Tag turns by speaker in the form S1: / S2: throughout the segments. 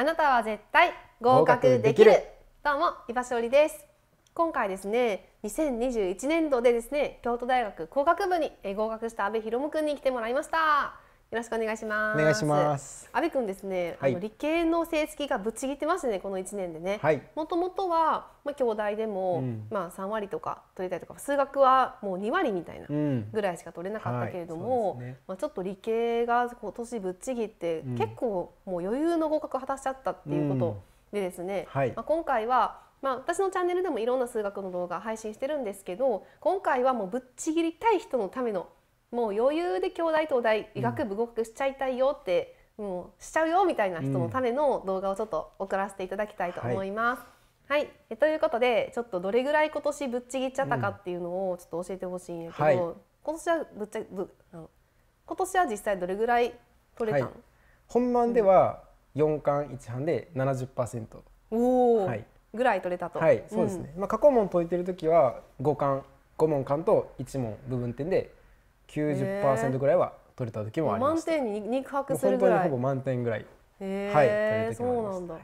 S1: あなたは絶対合格できるどうも伊場勝りです今回ですね2021年度でですね京都大学工学部に合格した阿部博夢くんに来てもらいましたよろしくお願いします。お願いします。阿部君ですね、はい、あの理系の成績がぶっちぎってますね、この一年でね。もともとは、まあ、兄弟でも、うん、まあ、三割とか取りたいとか、数学はもう二割みたいなぐらいしか取れなかったけれども、うんはいね、まあ、ちょっと理系がこう、年ぶっちぎって、うん、結構もう余裕の合格果たしちゃったっていうことでですね、はい、まあ、今回は、まあ、私のチャンネルでもいろんな数学の動画配信してるんですけど今回はもうぶっちぎりたい人のためのもう余裕で京大東大医学部合格しちゃいたいよって、もうしちゃうよみたいな人のための動画をちょっと送らせていただきたいと思います。はい、はい、えということでちょっとどれぐらい今年ぶっちぎっちゃったかっていうのをちょっと教えてほしいんやけど、はい、今年はぶっちゃぶ今年は実際どれぐらい取れたん、はい、
S2: 本番では4巻1班で70%、
S1: うん、おはい、ぐらい取れたと。はい、そうですね。う
S2: ん、まあ過去問解いてる時は5巻5問巻と1問部分点で九十パーセントぐらいは取れた時もありまし
S1: 満点に肉薄するぐらいほ
S2: ぼ満点ぐらい、
S1: はいそうなんだ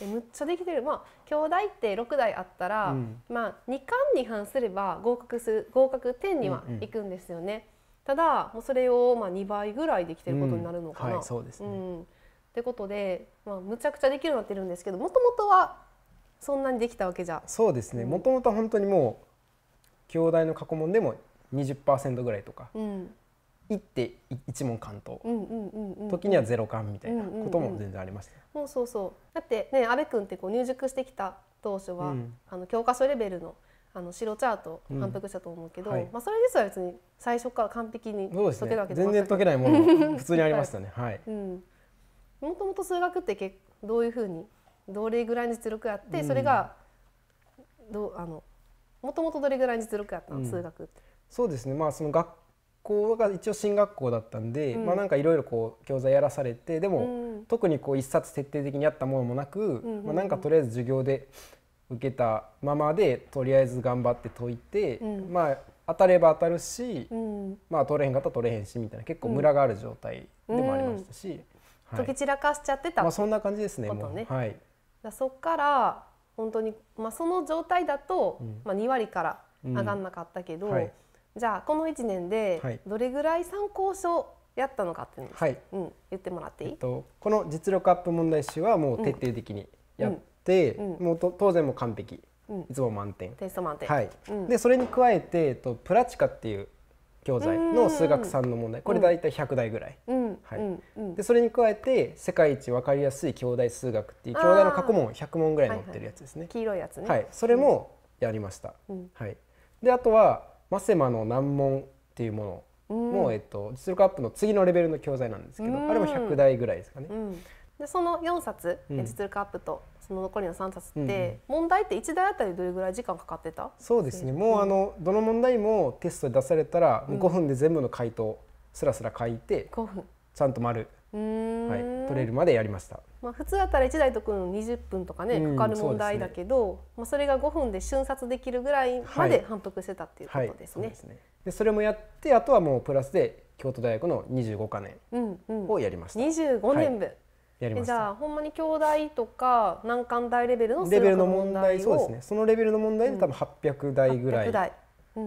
S1: でむっちゃできてるまあ兄弟って六代あったら、うん、まあ二冠に反すれば合格す合格点にはいくんですよね、うんうん、ただもうそれをまあ二倍ぐらいできてることになるのかな、うんはい、そうですね、うん、ってことで、まあ、むちゃくちゃできるようになってるんですけどもともとはそんなにできたわけじゃ
S2: そうですねもともと本当にもう兄弟の過去問でも20%ぐらいとか、うん、1.1問完答、時にはゼロ完みたいなことも全然ありました、ううん
S1: うん、もうそうそうだってね阿部君ってこう入塾してきた当初は、うん、あの教科書レベルのあの白チャート反復したと思うけど、うんはい、まあ、それですら別に最初から完璧に解けるわけでも、ね、全然解けないもの普通にありましたねはい、うん、もともと数学ってけどういうふうにどれぐらいの実力やって、それがどうあのもともとどれぐらいの実力やったの、数学
S2: ってそうですねまあその学校が一応進学校だったんで、うん、まあなんかいろいろこう教材やらされてでも、うん、特にこう一冊徹底的にあったものもなく、うんうん、まあ、なんかとりあえず授業で受けたままでとりあえず頑張って解いて、まあ当たれば当たるし、まあ取れへんかったら取れへんしみたいな結構ムラがある状態でもありましたし、はい、解き散
S1: らかしちゃってたまあそ
S2: んな感じですね。ねはい、
S1: だそっから本当に、まあ、その状態だと、まあ、2割から上がんなかったけど、はいじゃあこの1年でどれぐらい参考書やったのかっていうのを、はいうん、言ってもらっていい、えっ
S2: と、この実力アップ問題集はもう徹底的にやって、うんうん、もう当然も完璧、いつも満点テ
S1: スト満点、はい
S2: でそれに加えて、えっと、プラチカっていう教材の数学3の問題これ大体100題ぐらい、
S1: うんはいう
S2: ん、でそれに加えて世界一わかりやすい兄弟数学っていう兄弟の過去問100問ぐらい載ってるやつですね、はいはい、黄
S1: 色いやつね、はい、
S2: それもやりました、うんはい、であとはマセマの難問っていうものも、うん、えっと、実力アップの次のレベルの教材なんですけど、あれも100台ぐらいですかね。
S1: でその4冊、実力アップとその残りの3冊って、問題って1台あたりどれぐらい時間かかってた
S2: そうですねもう、あのどの問題もテストで出されたら、う5分で全部の回答すらすら書いて、分ちゃんと丸
S1: はい、取れる
S2: までやりました、
S1: まあ、普通だったら一台とくの二十分とかねかかる問題だけど、ね、まあ、それが五分で瞬殺できるぐらいまで反復してたっていうことですね。
S2: で、それもやってあとはもうプラスで京都大学の二十五か年をやりました。二十五ん、25年分、やりましじゃ
S1: あほんまに京大とか難関大レベルのレベルの問題そうですね
S2: そのレベルの問題で多分800台ぐらい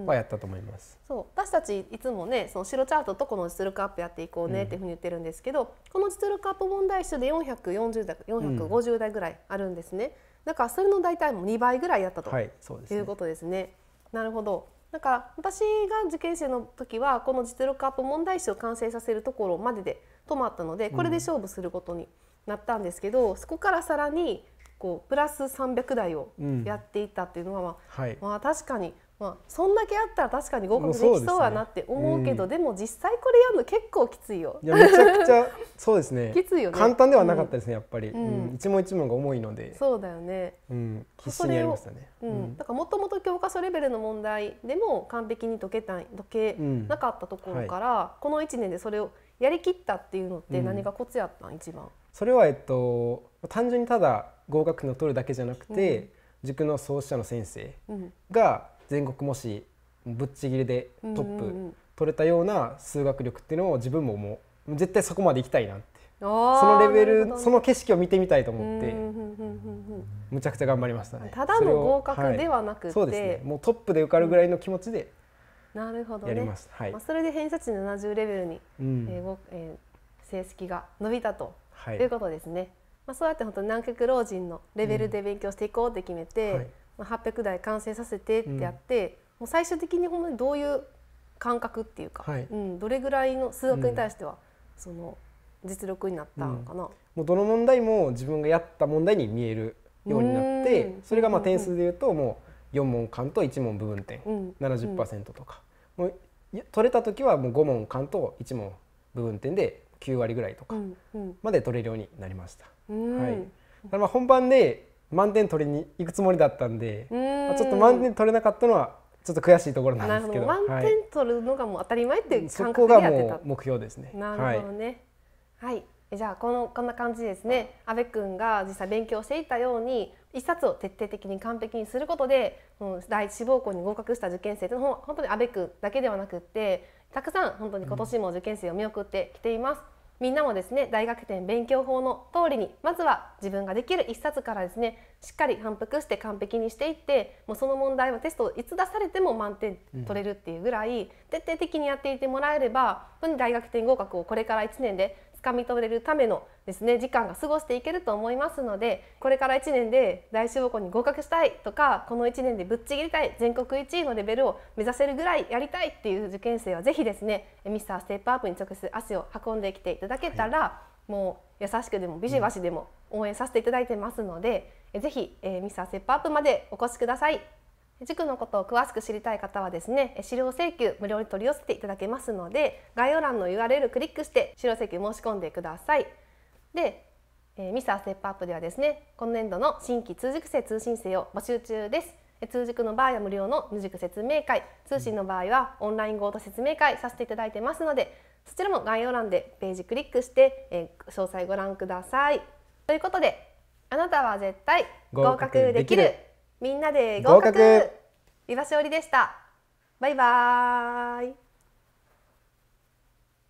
S2: はやったと思います、う
S1: ん、そう私たちいつもねその白チャートとこの実力アップやっていこうねっていうふうに言ってるんですけど、うん、この実力アップ問題集で440代450代ぐらいあるんですね、だからそれの大体も2倍ぐらいやったと、はい
S2: ね、いうこ
S1: とですね。なるほどだから私が受験生の時はこの実力アップ問題集を完成させるところまでで止まったのでこれで勝負することになったんですけど、うん、そこからさらにこうプラス300台をやっていったっていうのは、まあ、はい、まあ確かにまあ、そんだけあったら確かに合格できそうやなって思うけど、ねうん、でも実際これやるの結構きついよいやめちゃくちゃ そうですねきついよね簡単ではなかったですね、うん、やっぱり、うん、
S2: 一問一問が重いのでそうだよね、うん、必死にやりましたね、うん、だ
S1: からもともと教科書レベルの問題でも完璧に解けた解けなかったところから、はい、この1年でそれをやりきったっていうのって何がコツやったん一番
S2: それはえっと単純にただ合格の取るだけじゃなくて、塾の創始者の先生が、全国模試ぶっちぎりでトップ取れたような数学力っていうのを自分ももう絶対そこまで行きたいなってそのレベル、その景色を見てみたいと思ってむちゃくちゃ頑張りましたねただの合格ではなくて、はい、ね、もうトップで受かるぐらいの気持ちで
S1: なるほど、ね、やりました、はい、まあ、それで偏差値70レベルに、うん、ええー、成績が伸びたと、はい、ということですね、まあ、そうやって本当南極老人のレベルで勉強していこうって決めて、うんはい800台完成させてってやって、うん、もう最終的に本当にどういう感覚っていうか、はい、うん、どれぐらいの数学に対しては、その実力になったのかな、も
S2: うどの問題も自分がやった問題に見えるようになってそれがまあ点数でいうともう4問完と1問部分点、うん、70%とか、もう取れた時はもう5問完と1問部分点で9割ぐらいとかまで取れるようになりました。はい、まあ本番で満点取りに行くつもりだったんで、まちょっと満点取れなかったのはちょっと悔しいところなんですけど満点
S1: 取るのがもう当たり前っていう感覚でやってた、
S2: 目標ですねなるほど
S1: ねはい、はい、じゃあこのこんな感じですね阿部君が実際勉強していたように一冊を徹底的に完璧にすることで、第一志望校に合格した受験生って本当に阿部君だけではなくってたくさん本当に今年も受験生を見送ってきています、うんみんなもですね大学点勉強法の通りにまずは自分ができる1冊からですねしっかり反復して完璧にしていってもうその問題はテストいつ出されても満点取れるっていうぐらい、徹底的にやっていてもらえれば本当に大学点合格をこれから1年でかみ取れるためのですね時間が過ごしていけると思いますのでこれから1年で大志望校に合格したいとかこの1年でぶっちぎりたい全国1位のレベルを目指せるぐらいやりたいっていう受験生は是非ですねミスターステップアップに直接足を運んできていただけたら、はい、もう優しくでもビシバシでも応援させていただいてますので、うん、ぜひ、えー、ミスターステップアップまでお越しください。塾のことを詳しく知りたい方はですね資料請求無料に取り寄せていただけますので概要欄の URL クリックして資料請求申し込んでください。で、えー、ミスターステップアップではですね今年度の新規通塾生通信生を募集中です。通塾の場合は無料の無塾説明会通信の場合はオンライン合同説明会させていただいてますのでそちらも概要欄でページクリックして、えー、詳細ご覧ください。ということであなたは絶対合格できるみんなで合格合格岩しおりでしたバイバーイ